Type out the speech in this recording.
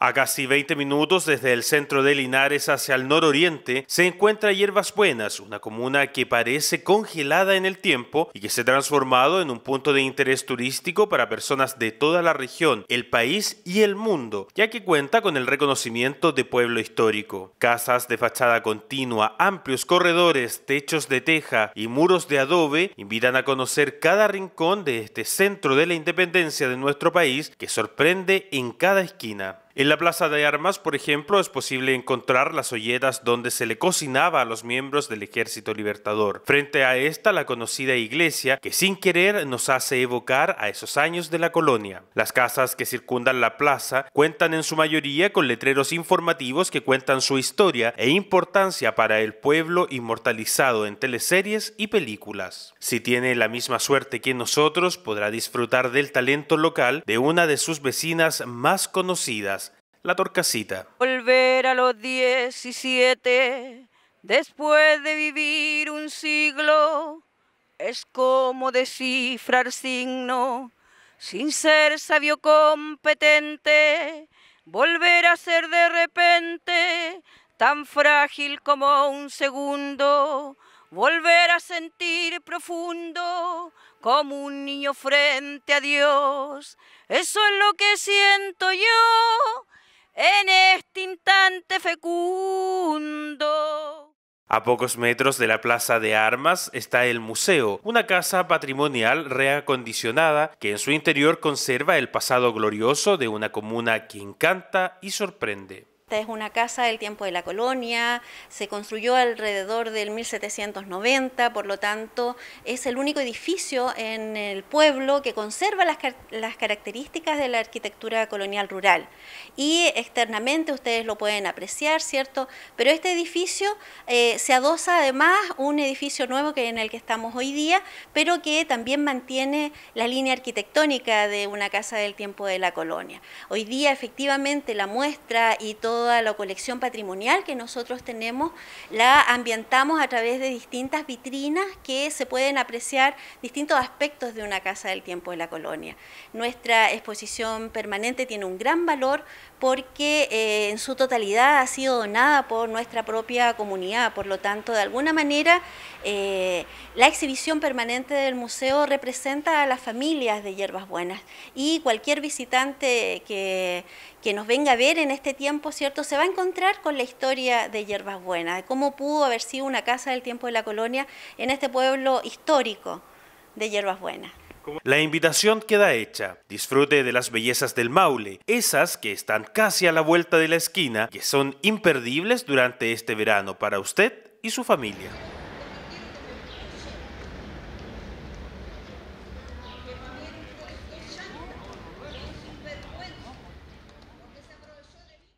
A casi 20 minutos desde el centro de Linares hacia el nororiente se encuentra Hierbas Buenas, una comuna que parece congelada en el tiempo y que se ha transformado en un punto de interés turístico para personas de toda la región, el país y el mundo, ya que cuenta con el reconocimiento de pueblo histórico. Casas de fachada continua, amplios corredores, techos de teja y muros de adobe invitan a conocer cada rincón de este centro de la independencia de nuestro país que sorprende en cada esquina. En la Plaza de Armas, por ejemplo, es posible encontrar las olleras donde se le cocinaba a los miembros del Ejército Libertador. Frente a esta, la conocida iglesia, que sin querer nos hace evocar a esos años de la colonia. Las casas que circundan la plaza cuentan en su mayoría con letreros informativos que cuentan su historia e importancia para el pueblo inmortalizado en teleseries y películas. Si tiene la misma suerte que nosotros, podrá disfrutar del talento local de una de sus vecinas más conocidas la torcasita. Volver a los 17, después de vivir un siglo, es como descifrar signo, sin ser sabio competente, volver a ser de repente tan frágil como un segundo, volver a sentir profundo como un niño frente a Dios. Eso es lo que siento yo en este instante fecundo. A pocos metros de la Plaza de Armas está el museo, una casa patrimonial reacondicionada que en su interior conserva el pasado glorioso de una comuna que encanta y sorprende. Esta es una casa del tiempo de la colonia, se construyó alrededor del 1790, por lo tanto es el único edificio en el pueblo que conserva las, características de la arquitectura colonial rural. Y externamente ustedes lo pueden apreciar, ¿cierto? Pero este edificio eh, se adosa además un edificio nuevo que en el que estamos hoy día, pero que también mantiene la línea arquitectónica de una casa del tiempo de la colonia. Hoy día efectivamente la muestra y todo toda la colección patrimonial que nosotros tenemos, la ambientamos a través de distintas vitrinas que se pueden apreciar distintos aspectos de una casa del tiempo de la colonia. Nuestra exposición permanente tiene un gran valor porque eh, en su totalidad ha sido donada por nuestra propia comunidad, por lo tanto, de alguna manera, eh, la exhibición permanente del museo representa a las familias de Hierbas Buenas y cualquier visitante que, que nos venga a ver en este tiempo, ¿cierto? se va a encontrar con la historia de Hierbas Buenas, de cómo pudo haber sido una casa del tiempo de la colonia en este pueblo histórico de Hierbas Buenas. La invitación queda hecha. Disfrute de las bellezas del Maule, esas que están casi a la vuelta de la esquina, que son imperdibles durante este verano para usted y su familia.